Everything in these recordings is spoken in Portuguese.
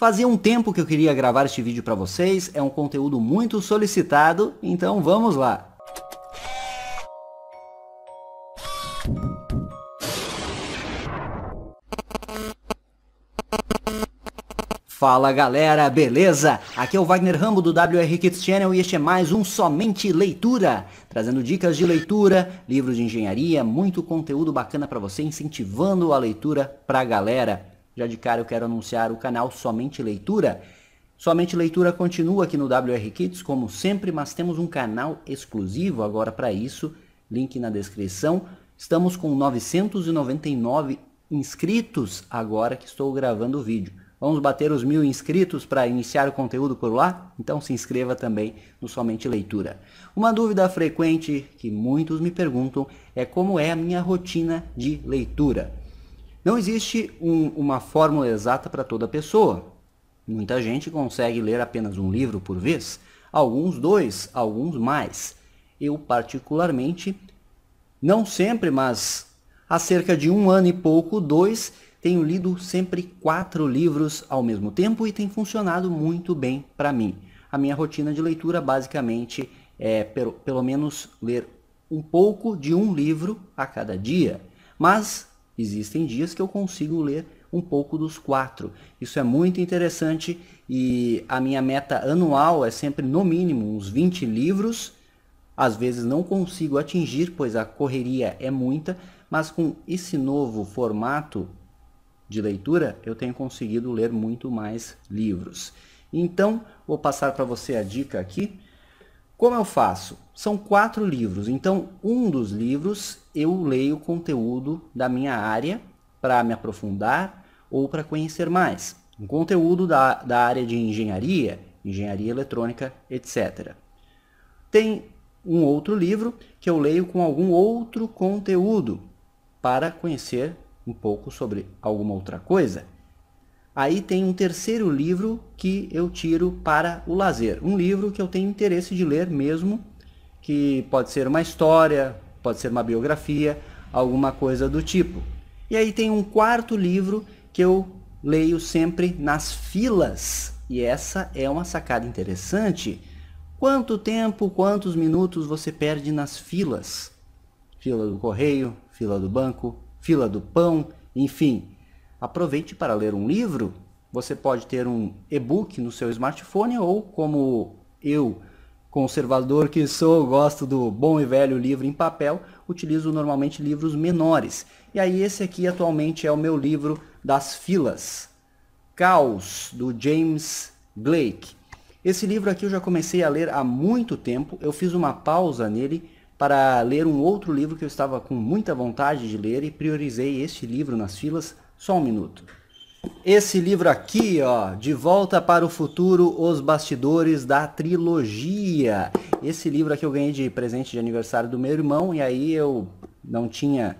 Fazia um tempo que eu queria gravar este vídeo para vocês, é um conteúdo muito solicitado, então vamos lá! Fala galera, beleza? Aqui é o Wagner Rambo do WR Kids Channel e este é mais um Somente Leitura, trazendo dicas de leitura, livros de engenharia, muito conteúdo bacana para você, incentivando a leitura pra galera. Já de cara eu quero anunciar o canal Somente Leitura. Somente Leitura continua aqui no WR Kids, como sempre, mas temos um canal exclusivo agora para isso, link na descrição. Estamos com 999 inscritos agora que estou gravando o vídeo. Vamos bater os mil inscritos para iniciar o conteúdo por lá? Então se inscreva também no Somente Leitura. Uma dúvida frequente que muitos me perguntam é como é a minha rotina de leitura. Não existe um, uma fórmula exata para toda pessoa. Muita gente consegue ler apenas um livro por vez, alguns dois, alguns mais. Eu, particularmente, não sempre, mas há cerca de um ano e pouco, dois, tenho lido sempre quatro livros ao mesmo tempo e tem funcionado muito bem para mim. A minha rotina de leitura basicamente é pelo, pelo menos ler um pouco de um livro a cada dia. Mas Existem dias que eu consigo ler um pouco dos quatro. Isso é muito interessante e a minha meta anual é sempre, no mínimo, uns 20 livros. Às vezes não consigo atingir, pois a correria é muita, mas com esse novo formato de leitura eu tenho conseguido ler muito mais livros. Então, vou passar para você a dica aqui como eu faço? São quatro livros, então um dos livros eu leio o conteúdo da minha área para me aprofundar ou para conhecer mais. Um conteúdo da, da área de engenharia, engenharia eletrônica, etc. Tem um outro livro que eu leio com algum outro conteúdo para conhecer um pouco sobre alguma outra coisa. Aí tem um terceiro livro que eu tiro para o lazer. Um livro que eu tenho interesse de ler mesmo, que pode ser uma história, pode ser uma biografia, alguma coisa do tipo. E aí tem um quarto livro que eu leio sempre nas filas. E essa é uma sacada interessante. Quanto tempo, quantos minutos você perde nas filas? Fila do correio, fila do banco, fila do pão, enfim. Aproveite para ler um livro. Você pode ter um e-book no seu smartphone ou, como eu, conservador que sou, gosto do bom e velho livro em papel, utilizo normalmente livros menores. E aí esse aqui atualmente é o meu livro das filas, Caos, do James Blake. Esse livro aqui eu já comecei a ler há muito tempo, eu fiz uma pausa nele para ler um outro livro que eu estava com muita vontade de ler e priorizei este livro nas filas só um minuto. Esse livro aqui, ó, De Volta para o Futuro, Os Bastidores da Trilogia. Esse livro aqui eu ganhei de presente de aniversário do meu irmão e aí eu não tinha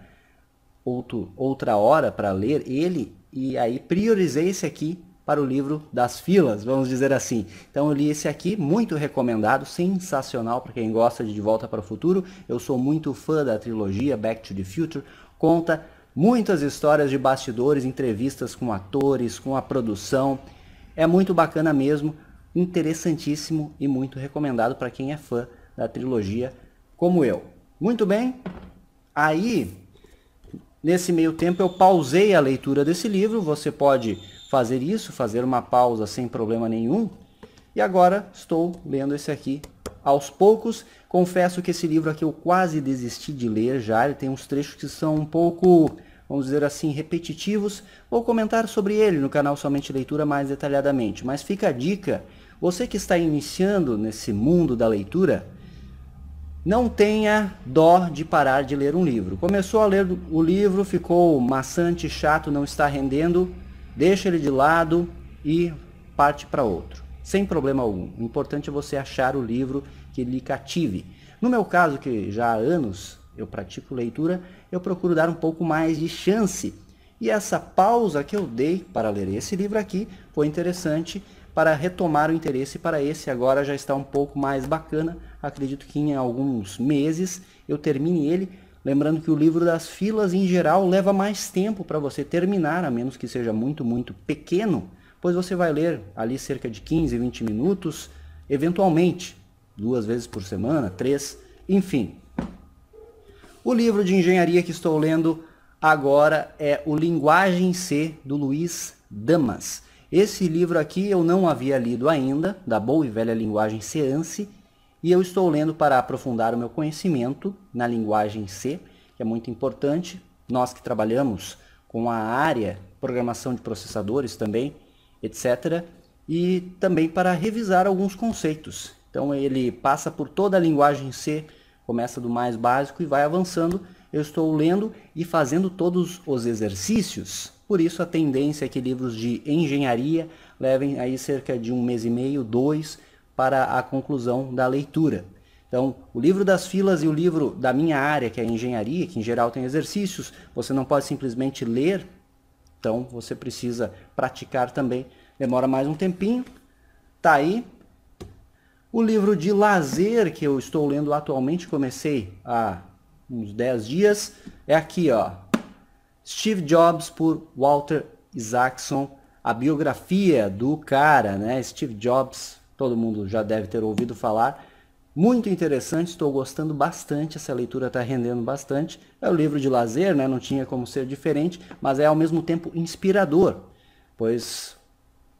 outro, outra hora para ler ele e aí priorizei esse aqui para o livro das filas, vamos dizer assim. Então eu li esse aqui, muito recomendado, sensacional para quem gosta de De Volta para o Futuro. Eu sou muito fã da trilogia Back to the Future. Conta Muitas histórias de bastidores, entrevistas com atores, com a produção. É muito bacana mesmo, interessantíssimo e muito recomendado para quem é fã da trilogia como eu. Muito bem. Aí, nesse meio tempo eu pausei a leitura desse livro, você pode fazer isso, fazer uma pausa sem problema nenhum. E agora estou lendo esse aqui aos poucos. Confesso que esse livro aqui eu quase desisti de ler já, ele tem uns trechos que são um pouco vamos dizer assim, repetitivos. Vou comentar sobre ele no canal Somente Leitura mais detalhadamente. Mas fica a dica: você que está iniciando nesse mundo da leitura, não tenha dó de parar de ler um livro. Começou a ler o livro, ficou maçante, chato, não está rendendo, deixa ele de lado e parte para outro. Sem problema algum. O importante é você achar o livro que lhe cative. No meu caso, que já há anos eu pratico leitura, eu procuro dar um pouco mais de chance. E essa pausa que eu dei para ler esse livro aqui foi interessante para retomar o interesse para esse. Agora já está um pouco mais bacana. Acredito que em alguns meses eu termine ele. Lembrando que o livro das filas, em geral, leva mais tempo para você terminar, a menos que seja muito, muito pequeno, pois você vai ler ali cerca de 15, 20 minutos, eventualmente, duas vezes por semana, três, enfim. O livro de engenharia que estou lendo agora é O Linguagem C, do Luiz Damas. Esse livro aqui eu não havia lido ainda, da boa e velha linguagem Seance, e eu estou lendo para aprofundar o meu conhecimento na linguagem C, que é muito importante. Nós que trabalhamos com a área programação de processadores também, etc. E também para revisar alguns conceitos. Então ele passa por toda a linguagem C Começa do mais básico e vai avançando. Eu estou lendo e fazendo todos os exercícios. Por isso, a tendência é que livros de engenharia levem aí cerca de um mês e meio, dois, para a conclusão da leitura. Então, o livro das filas e o livro da minha área, que é engenharia, que em geral tem exercícios, você não pode simplesmente ler, então você precisa praticar também. Demora mais um tempinho. Tá aí, o livro de lazer que eu estou lendo atualmente, comecei há uns 10 dias, é aqui, ó. Steve Jobs por Walter Isaacson, a biografia do cara, né? Steve Jobs, todo mundo já deve ter ouvido falar. Muito interessante, estou gostando bastante, essa leitura está rendendo bastante. É um livro de lazer, né? não tinha como ser diferente, mas é ao mesmo tempo inspirador, pois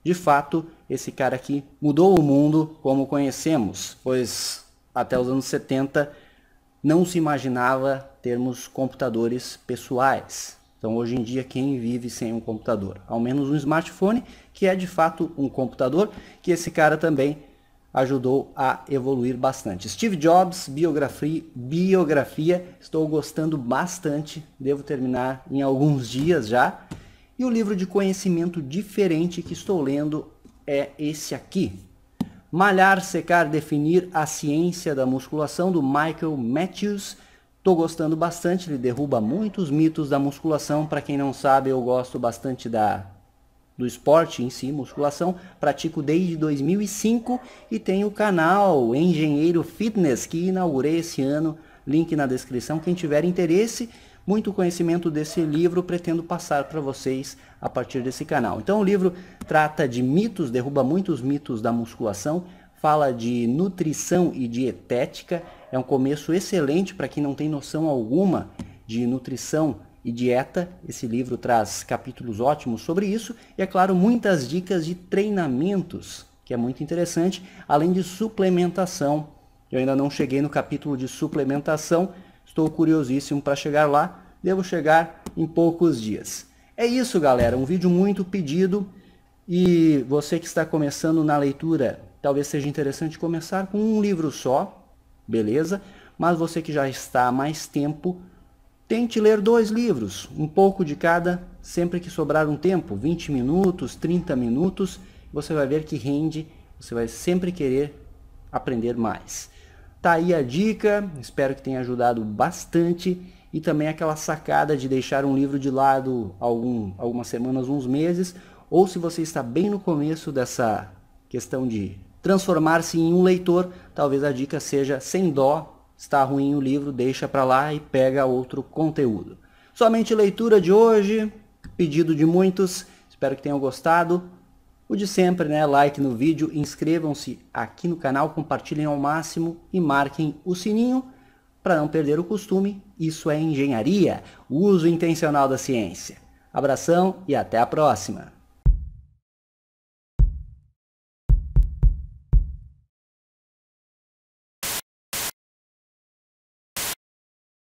de fato esse cara aqui mudou o mundo como conhecemos, pois até os anos 70 não se imaginava termos computadores pessoais. Então hoje em dia quem vive sem um computador? Ao menos um smartphone, que é de fato um computador, que esse cara também ajudou a evoluir bastante. Steve Jobs, biografia, biografia, estou gostando bastante, devo terminar em alguns dias já. E o livro de conhecimento diferente que estou lendo é esse aqui. Malhar, secar, definir a ciência da musculação do Michael Matthews. Tô gostando bastante, ele derruba muitos mitos da musculação. Para quem não sabe, eu gosto bastante da do esporte em si, musculação, pratico desde 2005 e tenho o canal Engenheiro Fitness que inaugurei esse ano, link na descrição, quem tiver interesse muito conhecimento desse livro pretendo passar para vocês a partir desse canal. Então o livro trata de mitos, derruba muitos mitos da musculação, fala de nutrição e dietética, é um começo excelente para quem não tem noção alguma de nutrição e dieta. Esse livro traz capítulos ótimos sobre isso e, é claro, muitas dicas de treinamentos, que é muito interessante, além de suplementação. Eu ainda não cheguei no capítulo de suplementação, Estou curiosíssimo para chegar lá. Devo chegar em poucos dias. É isso, galera. Um vídeo muito pedido. E você que está começando na leitura, talvez seja interessante começar com um livro só, beleza? Mas você que já está há mais tempo, tente ler dois livros, um pouco de cada, sempre que sobrar um tempo, 20 minutos, 30 minutos, você vai ver que rende, você vai sempre querer aprender mais. Tá aí a dica, espero que tenha ajudado bastante e também aquela sacada de deixar um livro de lado algum, algumas semanas, uns meses, ou se você está bem no começo dessa questão de transformar-se em um leitor, talvez a dica seja sem dó, está ruim o livro, deixa para lá e pega outro conteúdo. Somente leitura de hoje, pedido de muitos, espero que tenham gostado. O de sempre, né? Like no vídeo, inscrevam-se aqui no canal, compartilhem ao máximo e marquem o sininho para não perder o costume. Isso é engenharia, uso intencional da ciência. Abração e até a próxima!